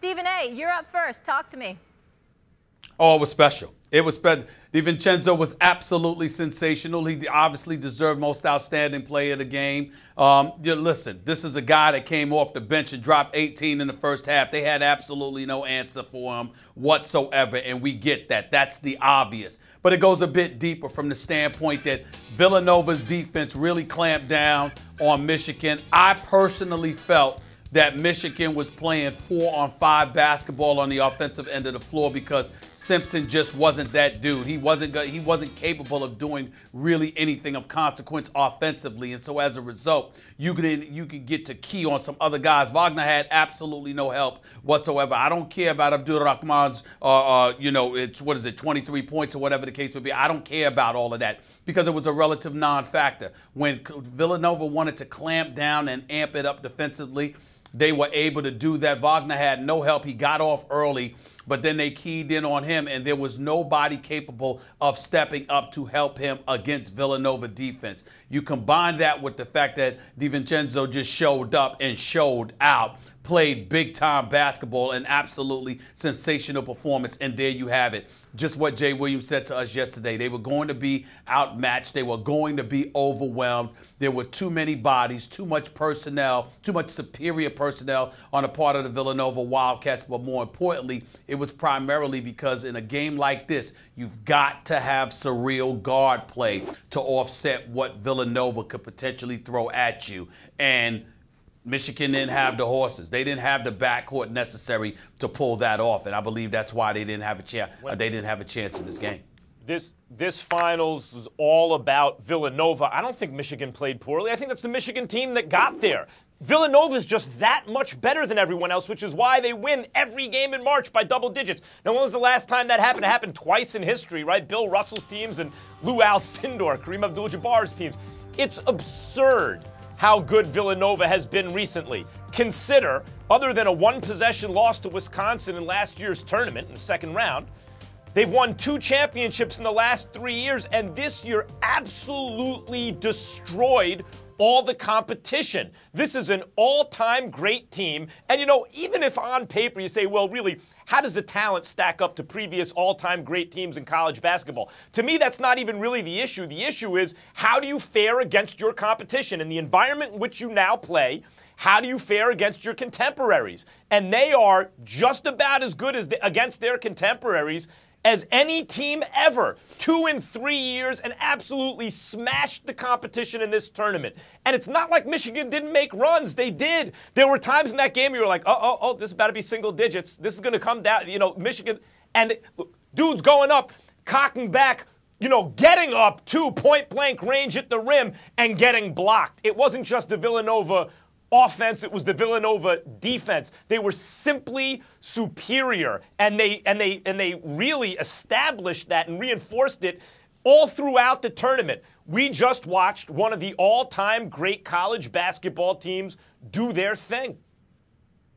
Stephen A., you're up first. Talk to me. Oh, it was special. It was The Vincenzo was absolutely sensational. He obviously deserved most outstanding play of the game. Um, listen, this is a guy that came off the bench and dropped 18 in the first half. They had absolutely no answer for him whatsoever, and we get that. That's the obvious. But it goes a bit deeper from the standpoint that Villanova's defense really clamped down on Michigan. I personally felt – that Michigan was playing four on five basketball on the offensive end of the floor because Simpson just wasn't that dude. He wasn't he wasn't capable of doing really anything of consequence offensively, and so as a result, you can you can get to key on some other guys. Wagner had absolutely no help whatsoever. I don't care about Abdul Rahman's, uh, uh, you know, it's what is it, 23 points or whatever the case may be. I don't care about all of that because it was a relative non-factor. When Villanova wanted to clamp down and amp it up defensively they were able to do that. Wagner had no help. He got off early, but then they keyed in on him, and there was nobody capable of stepping up to help him against Villanova defense. You combine that with the fact that DiVincenzo just showed up and showed out played big time basketball, an absolutely sensational performance. And there you have it. Just what Jay Williams said to us yesterday. They were going to be outmatched, they were going to be overwhelmed. There were too many bodies, too much personnel, too much superior personnel on the part of the Villanova Wildcats. But more importantly, it was primarily because in a game like this, you've got to have surreal guard play to offset what Villanova could potentially throw at you. And Michigan didn't have the horses. They didn't have the backcourt necessary to pull that off, and I believe that's why they didn't have a chance. Uh, they didn't have a chance in this game. This this finals was all about Villanova. I don't think Michigan played poorly. I think that's the Michigan team that got there. Villanova is just that much better than everyone else, which is why they win every game in March by double digits. Now, when was the last time that happened? It happened twice in history, right? Bill Russell's teams and Lou Alcindor, Kareem Abdul-Jabbar's teams. It's absurd how good Villanova has been recently. Consider, other than a one possession loss to Wisconsin in last year's tournament in the second round, they've won two championships in the last three years, and this year absolutely destroyed all the competition. This is an all time great team. And you know, even if on paper you say, well, really, how does the talent stack up to previous all time great teams in college basketball? To me, that's not even really the issue. The issue is how do you fare against your competition and the environment in which you now play? How do you fare against your contemporaries? And they are just about as good as the, against their contemporaries as any team ever. Two in three years and absolutely smashed the competition in this tournament. And it's not like Michigan didn't make runs. They did. There were times in that game you were like, oh, oh, oh, this is about to be single digits. This is going to come down. You know, Michigan. And it, dudes going up, cocking back, you know, getting up to point blank range at the rim and getting blocked. It wasn't just the Villanova offense, it was the Villanova defense. They were simply superior and they and they and they really established that and reinforced it all throughout the tournament. We just watched one of the all-time great college basketball teams do their thing.